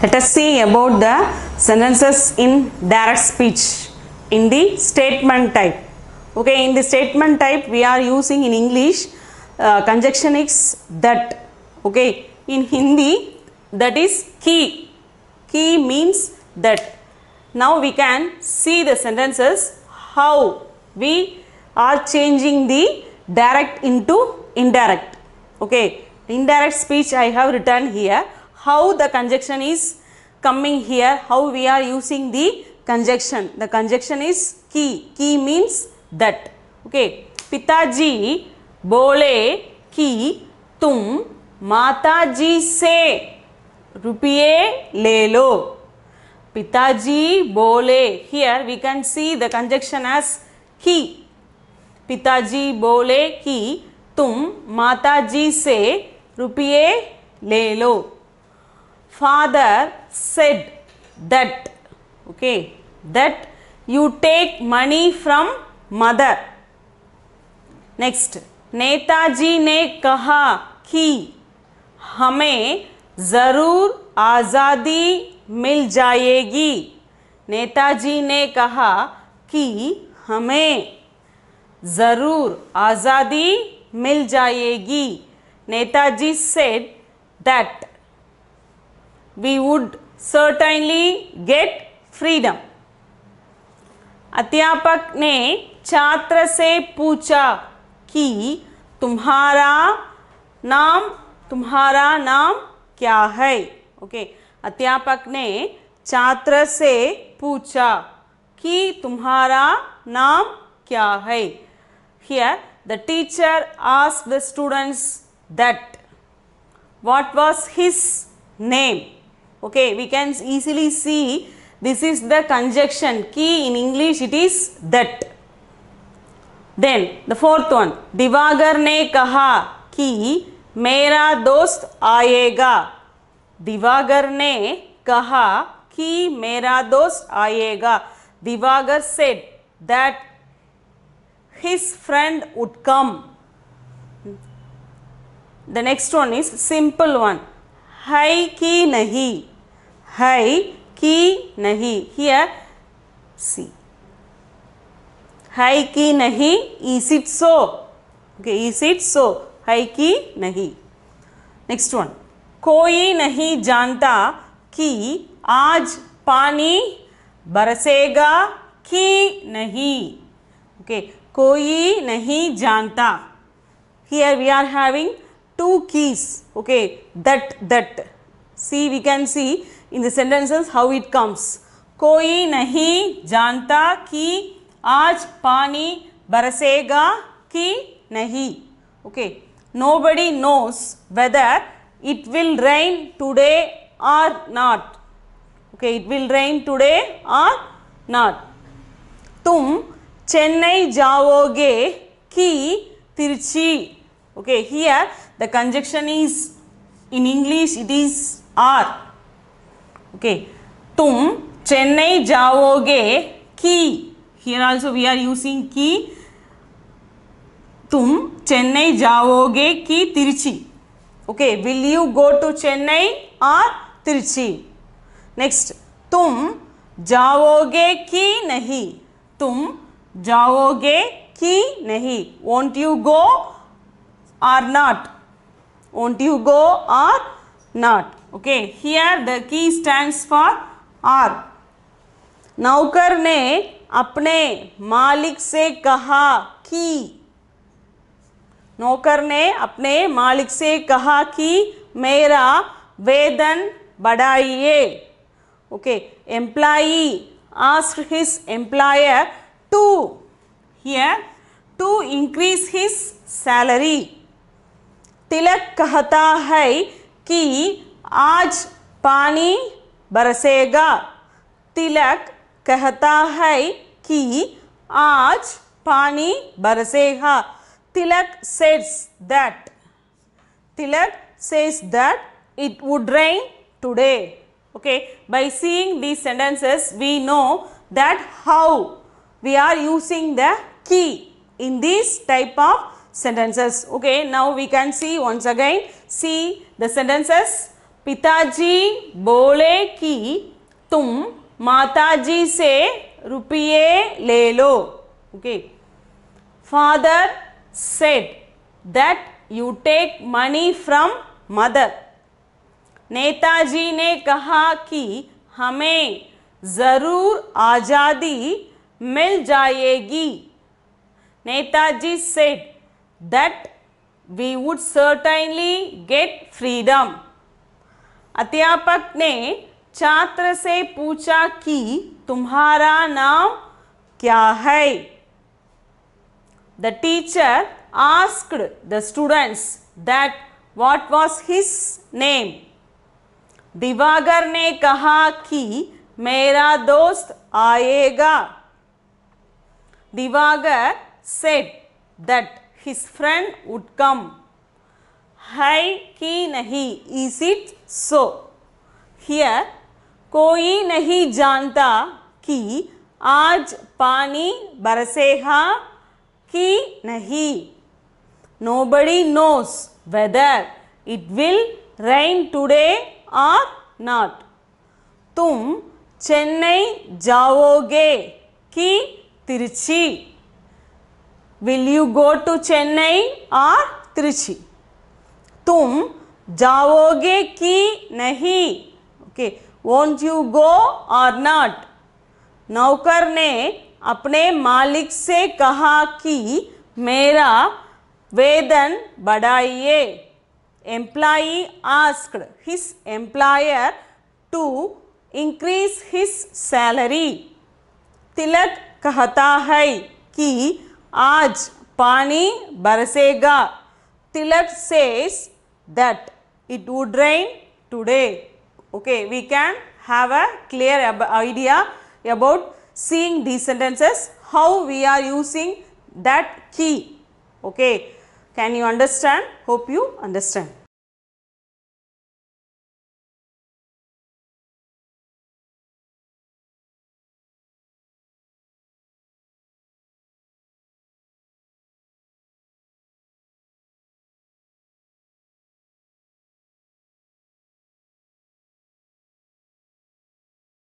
Let us see about the sentences in direct speech in the statement type. Okay, in the statement type we are using in English uh, conjunction is that. Okay, in Hindi that is key. Key means that. Now we can see the sentences how we are changing the direct into indirect. Okay, indirect speech I have written here how the conjunction is coming here, how we are using the conjunction. The conjunction is ki. Ki means that. Okay. Pitaji bole ki तुम माताजी से रुपये ले लो पिताजी बोले here we can see the conjunction as की पिताजी बोले कि तुम माताजी se rupiye le lo father said that okay that you take money from mother next netaji ne kaha ki hame zarur azadi mil jayegi netaji ne kaha ki hame zarur azadi mil jayegi netaji said that we would certainly get freedom अध्यापक ने छात्र से पूछा कि तुम्हारा नाम तुम्हारा नाम क्या है ओके okay. अध्यापक ने छात्र से पूछा कि तुम्हारा नाम क्या है here the teacher ask the students that what was his name Okay, we can easily see this is the conjunction key in English it is that. Then the fourth one Divagar ne kaha ki mera dost aayega. Divagar ne kaha ki mera dost aayega. Divagar said that his friend would come. The next one is simple one. Hai ki nahi. है कि नहीं here सी है कि नहीं is it so okay is it so है कि नहीं next one कोई नहीं जानता कि आज पानी बरसेगा कि नहीं ओके कोई नहीं जानता here we are having two keys okay that that see we can see in the sentences how it comes. कोई नहीं जानता कि आज पानी बरसेगा कि नहीं Okay, nobody knows whether it will rain today or not okay it will rain today or not तुम चेन्नई जाओगे कि तिरछी okay here the conjunction is in english it is are okay तुम चेन्नई जाओगे की here also we are using की तुम चेन्नई जाओगे की Trichy okay will you go to Chennai or Trichy next तुम जाओगे की नहीं तुम जाओगे की नहीं won't you go or not won't you go or not Okay, here the key stands for R. नौकर ने अपने मालिक से कहा कि नौकर ने अपने मालिक से कहा कि मेरा वेतन बढ़ाइए okay employee ask his employer to here to increase his salary Tilak कहता है कि आज पानी बरसेगा तिलक कहता है कि आज पानी बरसेगा Tilak says that Tilak says that it would rain today okay by seeing these sentences we know that how we are using the की in this type of sentences okay now we can see once again see the sentences पिताजी बोले कि तुम माताजी से रुपये ले लो okay father said that you take money from mother Netaji ने कहा कि हमें ज़रूर आज़ादी मिल जाएगी Netaji said that we would certainly get freedom अध्यापक ने छात्र से पूछा कि तुम्हारा नाम क्या है the teacher asked the students that what was his name Divagar ने कहा कि मेरा दोस्त आएगा Divagar said that his friend would come है कि नहीं इज इट सो हियर कोई नहीं जानता कि आज पानी बरसेगा कि नहीं nobody knows whether it will rain today or not तुम चेन्नई जाओगे कि Trichy will you go to Chennai or Trichy तुम जाओगे कि नहीं ओके वोंट यू गो और नॉट नौकर ने अपने मालिक से कहा कि मेरा वेदन बढ़ाइए employee asked his employer to increase his salary Tilak कहता है कि आज पानी बरसेगा Tilak says that it would rain today. Okay, we can have a clear idea about seeing these sentences, how we are using that key. Okay, can you understand? Hope you understand.